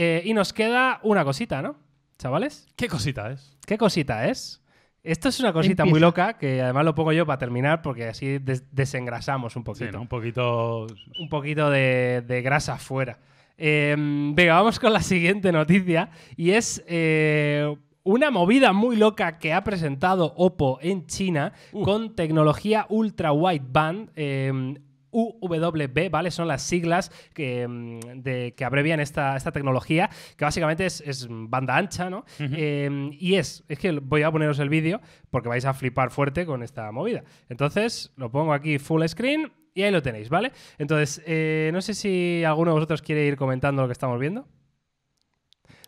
Eh, y nos queda una cosita, ¿no? Chavales. ¿Qué cosita es? ¿Qué cosita es? Esto es una cosita muy loca que además lo pongo yo para terminar porque así desengrasamos un poquito. Un poquito. Un poquito de, grasa afuera. Em, venga, vamos con la siguiente noticia y es eh, una movida muy loca que ha presentado Oppo en China con tecnología ultra wideband. Eh, UWB, ¿vale? Son las siglas mm, que, abrevian esta, esta, tecnología, que básicamente es, banda ancha, ¿no? Em, y es, es que voy a poneros el vídeo porque vais a flipar fuerte con esta movida. Entonces, lo pongo aquí full screen y ahí lo tenéis, ¿vale? Entonces, eh, no sé si alguno de vosotros quiere ir comentando lo que estamos viendo.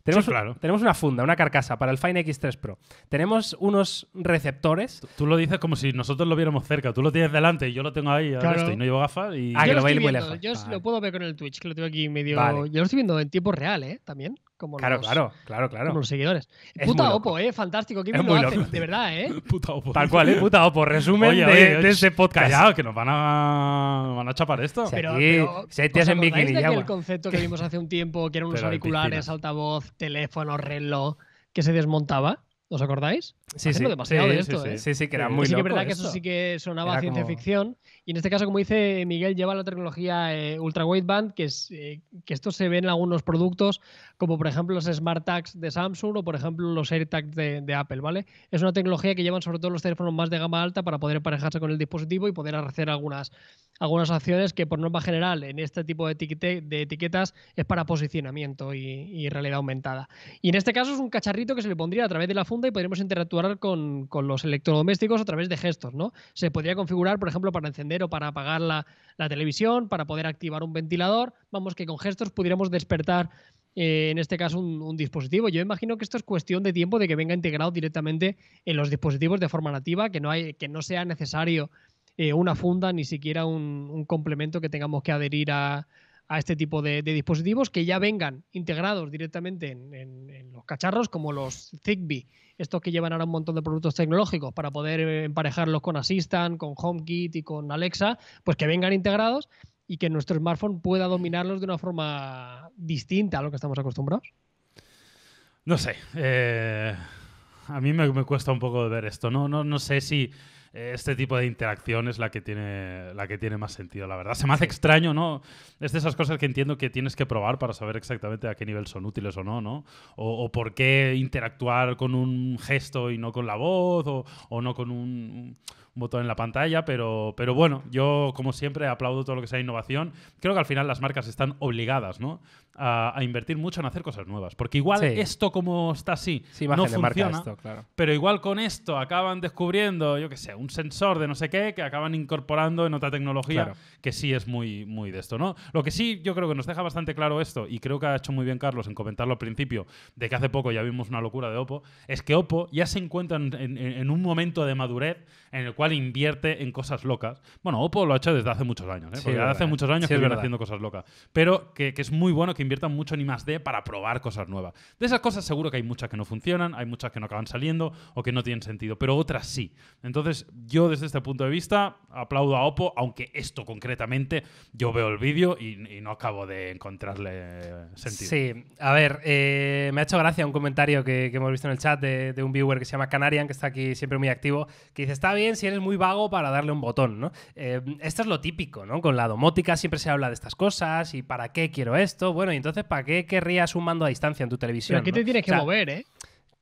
Tenemos, tenemos una funda, una carcasa para el Fine X3 Pro. Tenemos unos receptores. Tú, lo dices como si nosotros lo viéramos cerca. Tú lo tienes delante y yo lo tengo ahí y no llevo gafas. Y... Ah, yo que lo, lo, muy lejos. Yo lo puedo ver con el Twitch, que lo tengo aquí medio. Yo lo estoy viendo en tiempo real, ¿eh? También como claro, los, claro, claro, claro. seguidores. puta opo, eh, fantástico. qué es muy lo De verdad, eh. Puta Oppo. Tal cual, eh, puta opo, Resumen de, ese podcast. Callado, que nos van a, van a chapar esto. Pero, sí, pero se te hacen el concepto que vimos hace un tiempo, que eran unos auriculares, altavoz, teléfono, reloj, que se desmontaba? ¿Os acordáis? Sí, sí. demasiado sí, ¿eh? Sí, sí. que era muy loco. es verdad que eso sí que sonaba ciencia ficción. Y en este caso, como dice Miguel, lleva la tecnología eh, ultra wideband, que, es, eh, que esto se ve en algunos productos, como por ejemplo los Smart Tags de Samsung o por ejemplo los AirTags de, de Apple, ¿vale? Es una tecnología que llevan sobre todo los teléfonos más de gama alta para poder emparejarse con el dispositivo y poder hacer algunas, algunas acciones que por norma general en este tipo de, etiquete, de etiquetas es para posicionamiento y, y realidad aumentada. Y en este caso es un cacharrito que se le pondría a través de la funda y podríamos interactuar con, los electrodomésticos a través de gestos, ¿no? Se podría configurar, por ejemplo, para encender o para apagar la, televisión, para poder activar un ventilador. Vamos, que con gestos pudiéramos despertar, eh, en este caso, un, dispositivo. Yo imagino que esto es cuestión de tiempo de que venga integrado directamente en los dispositivos de forma nativa, que no, hay, que no sea necesario eh, una funda ni siquiera un complemento que tengamos que adherir a a este tipo de, dispositivos que ya vengan integrados directamente en, los cacharros, como los Zigbee, estos que llevan ahora un montón de productos tecnológicos para poder eh, emparejarlos con Assistant, con HomeKit y con Alexa, pues que vengan integrados y que nuestro smartphone pueda dominarlos de una forma distinta a lo que estamos acostumbrados. No sé. Eh, a mí me, cuesta un poco ver esto. No, no, no sé si este tipo de interacción es la que tiene, la que tiene más sentido, la verdad. Se me hace extraño, ¿no? Es de esas cosas que entiendo que tienes que probar para saber exactamente a qué nivel son útiles o no, ¿no? O, por qué interactuar con un gesto y no con la voz, o, no con un, botón en la pantalla, pero, pero bueno, yo como siempre aplaudo todo lo que sea innovación. Creo que al final las marcas están obligadas ¿no? a, invertir mucho en hacer cosas nuevas, porque igual esto como está así no funciona, esto, pero igual con esto acaban descubriendo, yo qué sé, un sensor de no sé qué que acaban incorporando en otra tecnología que sí es muy, muy de esto, ¿no? Lo que sí yo creo que nos deja bastante claro esto, y creo que ha hecho muy bien Carlos en comentarlo al principio, de que hace poco ya vimos una locura de Oppo, es que Oppo ya se encuentra en, un momento de madurez en el cual invierte en cosas locas. Bueno, Oppo lo ha hecho desde hace muchos años, ¿eh? hace muchos años que viene haciendo cosas locas. Pero que, que, es muy bueno que inviertan mucho en I+.D. para probar cosas nuevas. De esas cosas seguro que hay muchas que no funcionan, hay muchas que no acaban saliendo o que no tienen sentido, pero otras sí. Entonces, yo desde este punto de vista aplaudo a Oppo, aunque esto concretamente yo veo el vídeo y, no acabo de encontrarle sentido. Sí, a ver, eh, me ha hecho gracia un comentario que, hemos visto en el chat de, un viewer que se llama Canarian, que está aquí siempre muy activo, que dice, está bien si eres muy vago para darle un botón, ¿no? Eh, esto es lo típico, ¿no? Con la domótica siempre se habla de estas cosas y para qué quiero esto, bueno, y entonces, ¿para qué querrías un mando a distancia en tu televisión? Pero aquí te tienes que mover, ¿eh?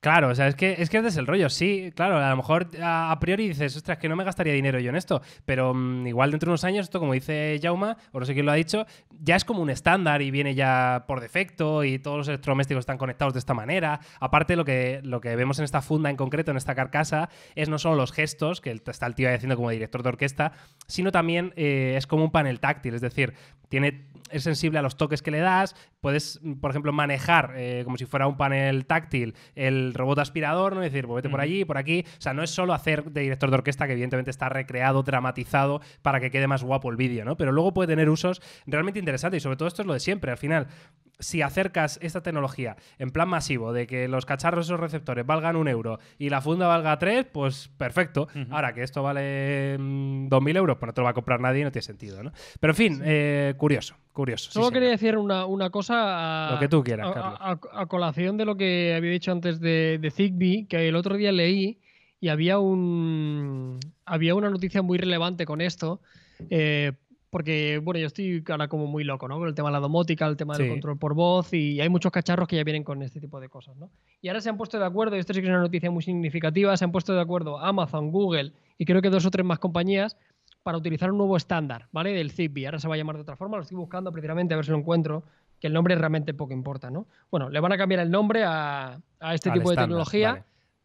Claro, o sea, es que, es que es el rollo, sí, claro, a lo mejor a, priori dices, ostras, que no me gastaría dinero yo en esto, pero mm, igual dentro de unos años, esto como dice Jauma, o no sé quién lo ha dicho, ya es como un estándar y viene ya por defecto y todos los electrodomésticos están conectados de esta manera. Aparte, lo que, lo que vemos en esta funda en concreto, en esta carcasa, es no solo los gestos que está el tío haciendo como director de orquesta, sino también eh, es como un panel táctil, es decir, tiene, es sensible a los toques que le das, puedes, mm, por ejemplo, manejar eh, como si fuera un panel táctil el robot aspirador, ¿no? Y decir, pues vete por allí, por aquí. O sea, no es solo hacer de director de orquesta, que evidentemente está recreado, dramatizado, para que quede más guapo el vídeo, ¿no? Pero luego puede tener usos realmente interesantes y sobre todo esto es lo de siempre. Al final, si acercas esta tecnología en plan masivo, de que los cacharros esos receptores valgan un euro y la funda valga tres, pues perfecto. Ahora que esto vale mm, dos mil euros, pues no te lo va a comprar nadie y no tiene sentido, ¿no? Pero en fin, eh, curioso. Solo quería decir una, cosa. A, lo que tú quieras, colación de lo que había dicho antes de, Zigbee, que el otro día leí y había, un, había una noticia muy relevante con esto. Eh, porque, bueno, yo estoy ahora como muy loco, ¿no? Con el tema de la domótica, el tema del control por voz y hay muchos cacharros que ya vienen con este tipo de cosas, ¿no? Y ahora se han puesto de acuerdo, y esto sí que es una noticia muy significativa, se han puesto de acuerdo Amazon, Google y creo que dos o tres más compañías para utilizar un nuevo estándar, ¿vale? Del Zigbee. Ahora se va a llamar de otra forma, lo estoy buscando precisamente a ver si lo encuentro, que el nombre realmente poco importa, ¿no? Bueno, le van a cambiar el nombre a, este tipo de tecnología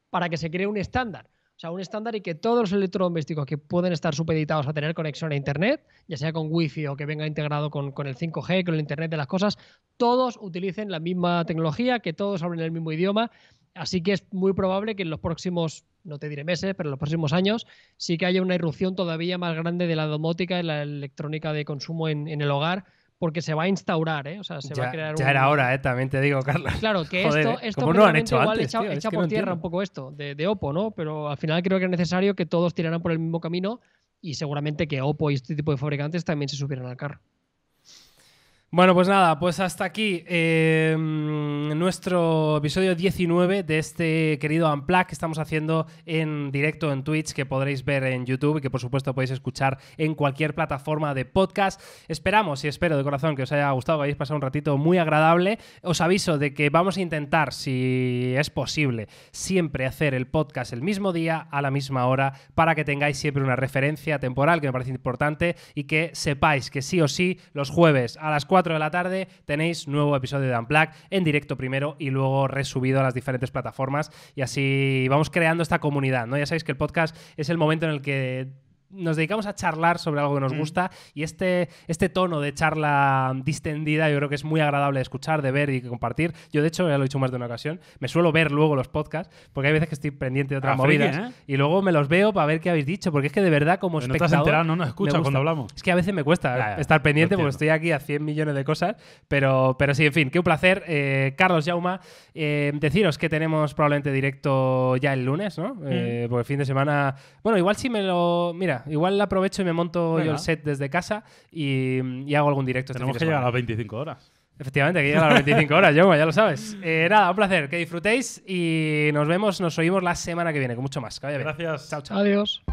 para que se cree un estándar. O sea, un estándar y que todos los electrodomésticos que pueden estar supeditados a tener conexión a Internet, ya sea con Wi-Fi o que venga integrado con, con el 5G, con el Internet de las cosas, todos utilicen la misma tecnología, que todos hablen el mismo idioma Así que es muy probable que en los próximos, no te diré meses, pero en los próximos años, sí que haya una irrupción todavía más grande de la domótica y la electrónica de consumo en, el hogar, porque se va a instaurar, ¿eh? O sea, se va a crear Ya era hora, ¿eh? También te digo, Carlos. Claro, que esto, esto han hecho por tierra un poco esto, de, Oppo, ¿no? Pero al final creo que es necesario que todos tiraran por el mismo camino y seguramente que Oppo y este tipo de fabricantes también se supieran al carro. Bueno, pues nada, pues hasta aquí. Eh, nuestro episodio 19 de este querido Unplug que estamos haciendo en directo en Twitch, que podréis ver en YouTube y que por supuesto podéis escuchar en cualquier plataforma de podcast. Esperamos y espero de corazón que os haya gustado, que hayáis pasado un ratito muy agradable. Os aviso de que vamos a intentar, si es posible, siempre hacer el podcast el mismo día, a la misma hora, para que tengáis siempre una referencia temporal que me parece importante y que sepáis que sí o sí los jueves a las 4 de la tarde tenéis nuevo episodio de Unplug en directo primero y luego resubido a las diferentes plataformas y así vamos creando esta comunidad, ¿no? Ya sabéis que el podcast es el momento en el que nos dedicamos a charlar sobre algo que nos mm. gusta y este, este tono de charla distendida yo creo que es muy agradable de escuchar, de ver y de compartir. Yo, de hecho, ya lo he dicho más de una ocasión, me suelo ver luego los podcasts porque hay veces que estoy pendiente de otras ah, movidas ¿eh? y luego me los veo para ver qué habéis dicho, porque es que de verdad como espectador... No, no nos escuchas cuando hablamos. Es que a veces me cuesta estar pendiente porque estoy aquí a 100 millones de cosas, pero, pero sí, en fin, qué un placer. Eh, Carlos Yauma, eh, deciros que tenemos probablemente directo ya el lunes, ¿no? Mm. porque el fin de semana... Bueno, igual si me lo... Mira, igual la aprovecho y me monto yo el set desde casa y, hago algún directo. Este Tenemos que llegar a las 25 horas. Efectivamente, que llega a las 25 horas, yo ya lo sabes. Eh, nada, un placer, que disfrutéis y nos vemos, nos oímos la semana que viene con mucho más. Gracias. Chao, chao. Adiós.